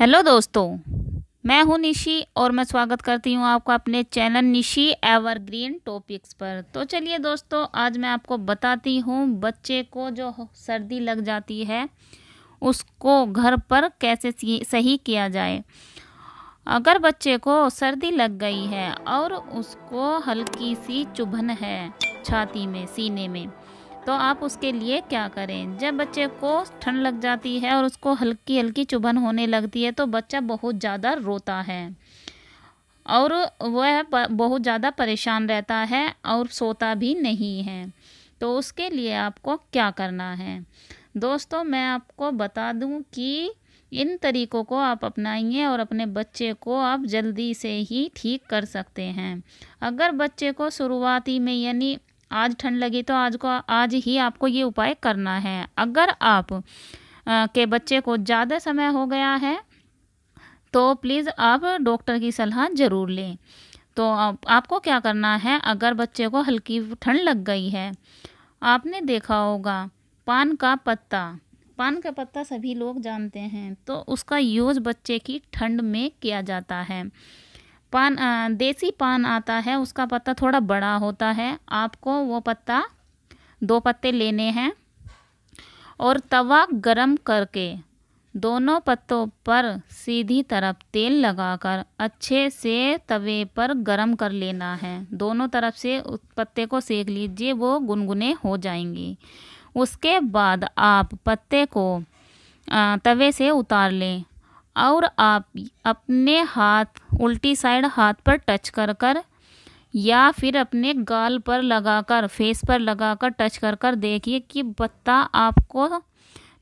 hello दोस्तों मैं हूं निशी और मैं स्वागत करती हूं आपका अपने चैनल निशी एवरग्रीन टॉपिक्स पर तो चलिए दोस्तों आज मैं आपको बताती हूं बच्चे को जो सर्दी लग जाती है उसको घर पर कैसे सही किया जाए अगर बच्चे को सर्दी लग गई है और उसको हल्की सी चुभन है छाती में सीने में तो आप उसके लिए क्या करें जब बच्चे को ठंड लग जाती है और उसको हल्की हल्की चुभन होने लगती है तो बच्चा बहुत ज़्यादा रोता है और वह बहुत ज़्यादा परेशान रहता है और सोता भी नहीं है तो उसके लिए आपको क्या करना है दोस्तों मैं आपको बता दूं कि इन तरीकों को आप अपनाइए और अपने बच्चे को आप जल्दी से ही ठीक कर सकते हैं अगर बच्चे को शुरुआती में यानी आज ठंड लगी तो आज को आज ही आपको ये उपाय करना है अगर आप आ, के बच्चे को ज़्यादा समय हो गया है तो प्लीज़ आप डॉक्टर की सलाह ज़रूर लें तो आप, आपको क्या करना है अगर बच्चे को हल्की ठंड लग गई है आपने देखा होगा पान का पत्ता पान का पत्ता सभी लोग जानते हैं तो उसका यूज़ बच्चे की ठंड में किया जाता है पान देसी पान आता है उसका पत्ता थोड़ा बड़ा होता है आपको वो पत्ता दो पत्ते लेने हैं और तवा गरम करके दोनों पत्तों पर सीधी तरफ तेल लगाकर अच्छे से तवे पर गरम कर लेना है दोनों तरफ से उस पत्ते को सेक लीजिए वो गुनगुने हो जाएंगे उसके बाद आप पत्ते को तवे से उतार लें और आप अपने हाथ उल्टी साइड हाथ पर टच कर कर या फिर अपने गाल पर लगाकर फेस पर लगाकर टच कर कर देखिए कि बत्ता आपको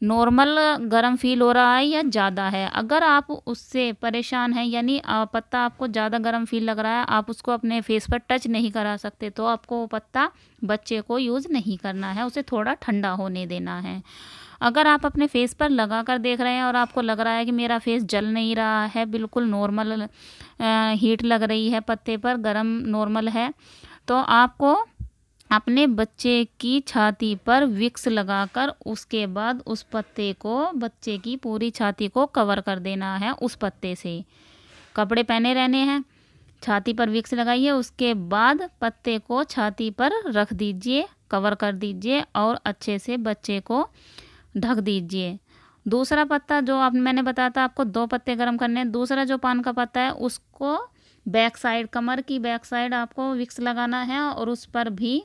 नॉर्मल गर्म फील हो रहा है या ज़्यादा है अगर आप उससे परेशान हैं यानी पत्ता आपको ज़्यादा गर्म फील लग रहा है आप उसको अपने फेस पर टच नहीं करा सकते तो आपको वो पत्ता बच्चे को यूज़ नहीं करना है उसे थोड़ा ठंडा होने देना है अगर आप अपने फेस पर लगा कर देख रहे हैं और आपको लग रहा है कि मेरा फेस जल नहीं रहा है बिल्कुल नॉर्मल हीट लग रही है पत्ते पर गर्म नॉर्मल है तो आपको अपने बच्चे की छाती पर विक्स लगाकर उसके बाद उस पत्ते को बच्चे की पूरी छाती को कवर कर देना है उस पत्ते से कपड़े पहने रहने हैं छाती पर विक्स लगाइए उसके बाद पत्ते को छाती पर रख दीजिए कवर कर दीजिए और अच्छे से बच्चे को ढक दीजिए दूसरा पत्ता जो आप मैंने बताया था आपको दो पत्ते गर्म करने हैं दूसरा जो पान का पत्ता है उसको बैक साइड कमर की बैक साइड आपको विक्स लगाना है और उस पर भी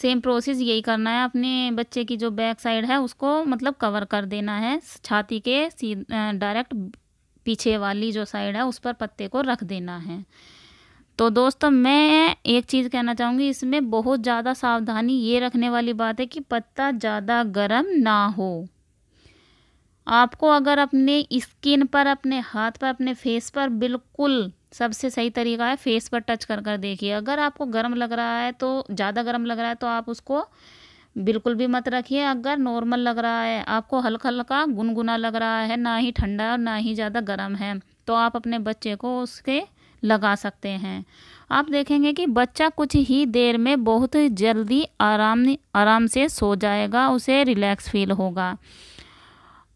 सेम प्रोसेस यही करना है अपने बच्चे की जो बैक साइड है उसको मतलब कवर कर देना है छाती के डायरेक्ट पीछे वाली जो साइड है उस पर पत्ते को रख देना है तो दोस्तों मैं एक चीज़ कहना चाहूँगी इसमें बहुत ज़्यादा सावधानी ये रखने वाली बात है कि पत्ता ज़्यादा गर्म ना हो आपको अगर अपने स्किन पर अपने हाथ पर अपने फेस पर बिल्कुल सबसे सही तरीका है फेस पर टच कर कर देखिए अगर आपको गर्म लग रहा है तो ज़्यादा गर्म लग रहा है तो आप उसको बिल्कुल भी मत रखिए अगर नॉर्मल लग रहा है आपको हल्का हल्का गुनगुना लग रहा है ना ही ठंडा और ना ही ज़्यादा गर्म है तो आप अपने बच्चे को उसके लगा सकते हैं आप देखेंगे कि बच्चा कुछ ही देर में बहुत जल्दी आराम आराम से सो जाएगा उसे रिलैक्स फील होगा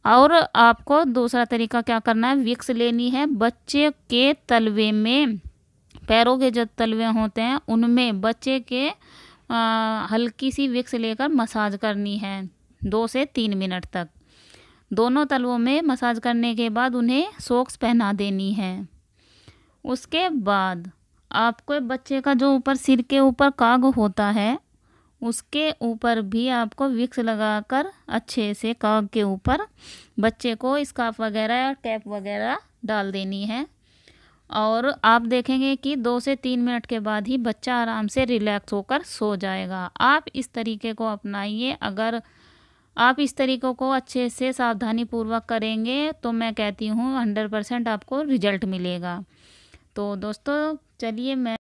और आपको दूसरा तरीका क्या करना है विक्स लेनी है बच्चे के तलवे में पैरों के जो तलवे होते हैं उनमें बच्चे के आ, हल्की सी विक्स लेकर मसाज करनी है दो से तीन मिनट तक दोनों तलवों में मसाज करने के बाद उन्हें सॉक्स पहना देनी है उसके बाद आपको बच्चे का जो ऊपर सिर के ऊपर काग होता है उसके ऊपर भी आपको विक्स लगाकर अच्छे से काग के ऊपर बच्चे को स्काफ वगैरह या कैप वगैरह डाल देनी है और आप देखेंगे कि दो से तीन मिनट के बाद ही बच्चा आराम से रिलैक्स होकर सो जाएगा आप इस तरीके को अपनाइए अगर आप इस तरीक़े को अच्छे से सावधानी पूर्वक करेंगे तो मैं कहती हूँ हंड्रेड परसेंट आपको रिजल्ट मिलेगा तो दोस्तों चलिए मैं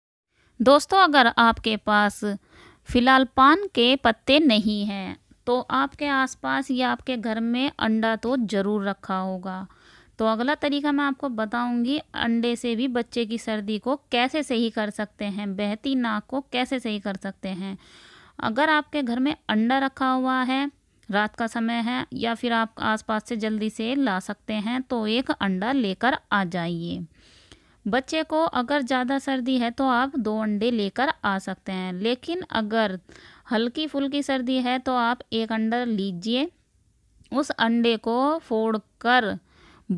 दोस्तों अगर आपके पास फ़िलहाल पान के पत्ते नहीं हैं तो आपके आसपास या आपके घर में अंडा तो ज़रूर रखा होगा तो अगला तरीका मैं आपको बताऊंगी अंडे से भी बच्चे की सर्दी को कैसे सही कर सकते हैं बहती नाक को कैसे सही कर सकते हैं अगर आपके घर में अंडा रखा हुआ है रात का समय है या फिर आप आसपास से जल्दी से ला सकते हैं तो एक अंडा लेकर आ जाइए बच्चे को अगर ज़्यादा सर्दी है तो आप दो अंडे लेकर आ सकते हैं लेकिन अगर हल्की फुल्की सर्दी है तो आप एक अंडा लीजिए उस अंडे को फोड़ कर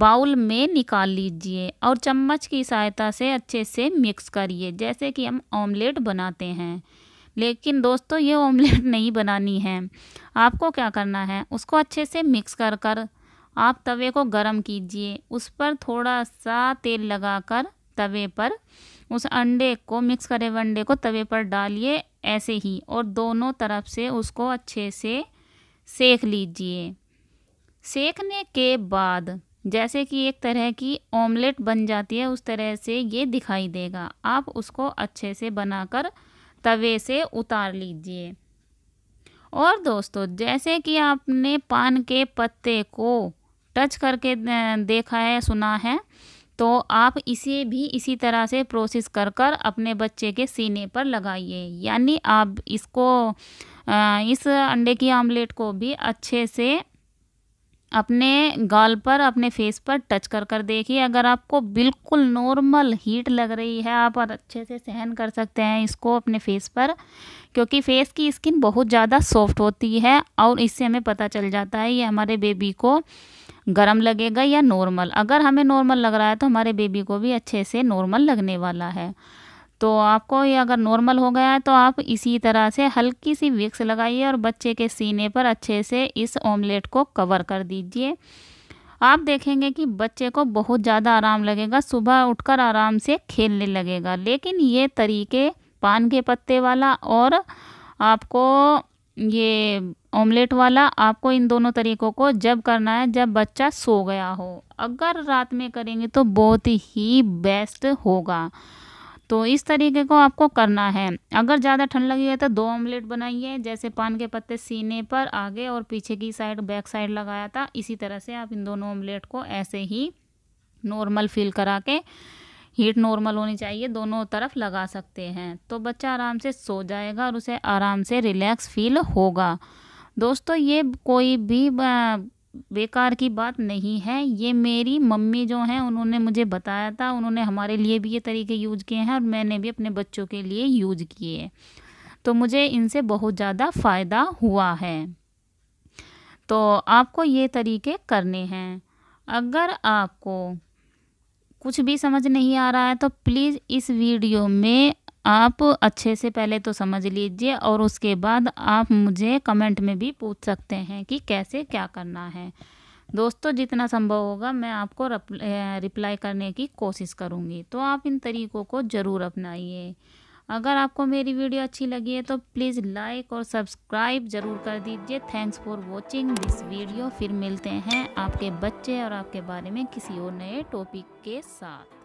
बाउल में निकाल लीजिए और चम्मच की सहायता से अच्छे से मिक्स करिए जैसे कि हम ऑमलेट बनाते हैं लेकिन दोस्तों ये ऑमलेट नहीं बनानी है आपको क्या करना है उसको अच्छे से मिक्स कर कर आप तवे को गरम कीजिए उस पर थोड़ा सा तेल लगाकर तवे पर उस अंडे को मिक्स करे हुए अंडे को तवे पर डालिए ऐसे ही और दोनों तरफ से उसको अच्छे से सेक लीजिए सेकने के बाद जैसे कि एक तरह की ऑमलेट बन जाती है उस तरह से ये दिखाई देगा आप उसको अच्छे से बनाकर तवे से उतार लीजिए और दोस्तों जैसे कि आपने पान के पत्ते को सर्च करके देखा है सुना है तो आप इसे भी इसी तरह से प्रोसेस कर कर अपने बच्चे के सीने पर लगाइए यानी आप इसको इस अंडे की आमलेट को भी अच्छे से अपने गाल पर अपने फेस पर टच कर कर देखिए अगर आपको बिल्कुल नॉर्मल हीट लग रही है आप और अच्छे से सहन कर सकते हैं इसको अपने फेस पर क्योंकि फेस की स्किन बहुत ज़्यादा सॉफ्ट होती है और इससे हमें पता चल जाता है ये हमारे बेबी को गर्म लगेगा या नॉर्मल अगर हमें नॉर्मल लग रहा है तो हमारे बेबी को भी अच्छे से नॉर्मल लगने वाला है तो आपको ये अगर नॉर्मल हो गया है तो आप इसी तरह से हल्की सी विक्स लगाइए और बच्चे के सीने पर अच्छे से इस ऑमलेट को कवर कर दीजिए आप देखेंगे कि बच्चे को बहुत ज़्यादा आराम लगेगा सुबह उठकर आराम से खेलने लगेगा लेकिन ये तरीके पान के पत्ते वाला और आपको ये ऑमलेट वाला आपको इन दोनों तरीक़ों को जब करना है जब बच्चा सो गया हो अगर रात में करेंगे तो बहुत ही बेस्ट होगा तो इस तरीके को आपको करना है अगर ज़्यादा ठंड लगी है तो दो ऑमलेट बनाइए जैसे पान के पत्ते सीने पर आगे और पीछे की साइड बैक साइड लगाया था इसी तरह से आप इन दोनों ऑमलेट को ऐसे ही नॉर्मल फील करा के हीट नॉर्मल होनी चाहिए दोनों तरफ लगा सकते हैं तो बच्चा आराम से सो जाएगा और उसे आराम से रिलैक्स फील होगा दोस्तों ये कोई भी बेकार की बात नहीं है ये मेरी मम्मी जो हैं उन्होंने मुझे बताया था उन्होंने हमारे लिए भी ये तरीके यूज किए हैं और मैंने भी अपने बच्चों के लिए यूज किए तो मुझे इनसे बहुत ज़्यादा फ़ायदा हुआ है तो आपको ये तरीके करने हैं अगर आपको कुछ भी समझ नहीं आ रहा है तो प्लीज़ इस वीडियो में आप अच्छे से पहले तो समझ लीजिए और उसके बाद आप मुझे कमेंट में भी पूछ सकते हैं कि कैसे क्या करना है दोस्तों जितना संभव होगा मैं आपको रिप्लाई करने की कोशिश करूँगी तो आप इन तरीक़ों को ज़रूर अपनाइए अगर आपको मेरी वीडियो अच्छी लगी है तो प्लीज़ लाइक और सब्सक्राइब ज़रूर कर दीजिए thanks for watching this video फिर मिलते हैं आपके बच्चे और आपके बारे में किसी और नए टॉपिक के साथ